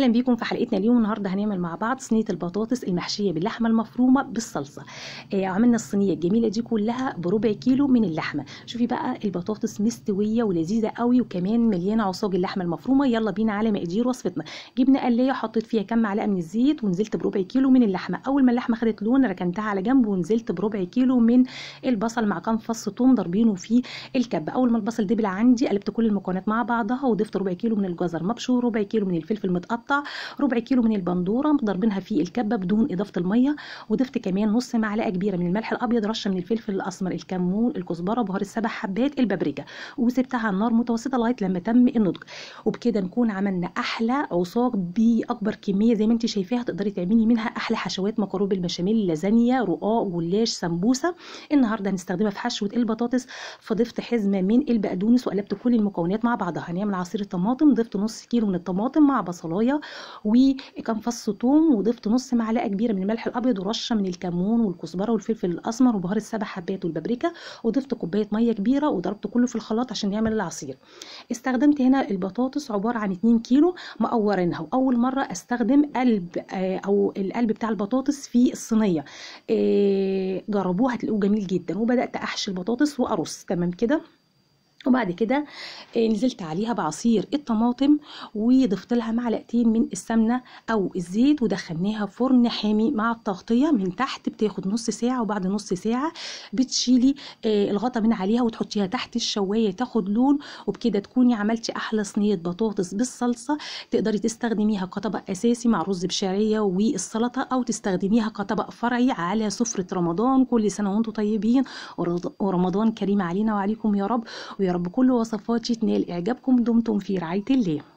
اهلا بيكم في حلقتنا اليوم النهارده هنعمل مع بعض صينيه البطاطس المحشيه باللحمه المفرومه بالصلصه آه عملنا الصينيه الجميله دي كلها بربع كيلو من اللحمه شوفي بقى البطاطس مستويه ولذيذه قوي وكمان مليانه عصاج اللحمه المفرومه يلا بينا على مقادير وصفتنا جبنا قليه حطيت فيها كام معلقه من الزيت ونزلت بربع كيلو من اللحمه اول ما اللحمه خدت لون ركنتها على جنب ونزلت بربع كيلو من البصل مع كام فص ثوم ضاربينه في الكب اول ما البصل دبل عندي قلبت كل المكونات مع بعضها وضفت ربع كيلو من الجزر مبشور ربع كيلو من الفلفل متقطع ربع كيلو من البندوره ضربينها في الكبه بدون اضافه الميه وضفت كمان نص معلقه كبيره من الملح الابيض رشه من الفلفل الاسمر الكمون الكزبره بهار السبع حبات البابريكا وسبتها على النار متوسطه لغايه لما تم النضج وبكده نكون عملنا احلى عصاق باكبر كميه زي ما انت شايفاها تقدري تعملي منها احلى حشوات مكروب بالبشاميل لازانيا رقاق جلاش سمبوسه النهارده هنستخدمها في حشوه البطاطس فضفت حزمه من البقدونس وقلبت كل المكونات مع بعضها هنعمل عصير الطماطم ضفت نص كيلو من الطماطم مع بصلايه وكان فص ثوم وضفت نص معلقه كبيره من الملح الابيض ورشه من الكمون والكزبره والفلفل الاسمر وبهار السبع حبات والبابريكا وضفت كوبايه ميه كبيره وضربت كله في الخلاط عشان يعمل العصير استخدمت هنا البطاطس عباره عن 2 كيلو مقورينها واول مره استخدم قلب آه، او القلب بتاع البطاطس في الصينيه آه، جربوه هتلاقوه جميل جدا وبدات احشي البطاطس وارص تمام كده وبعد كده آه، نزلت عليها بعصير الطماطم وضفت لها معلقتين من السمنه او الزيت ودخلناها فرن حامي مع التغطيه من تحت بتاخد نص ساعه وبعد نص ساعه بتشيلي آه، الغطا من عليها وتحطيها تحت الشوايه تاخد لون وبكده تكوني عملتي احلى صينيه بطاطس بالصلصه تقدري تستخدميها كطبق اساسي مع رز بشعريه والسلطه او تستخدميها كطبق فرعي على سفره رمضان كل سنه وانتم طيبين ورمضان كريم علينا وعليكم يا رب ويا رب كل وصفاتي تنال إعجابكم دمتم في رعاية الله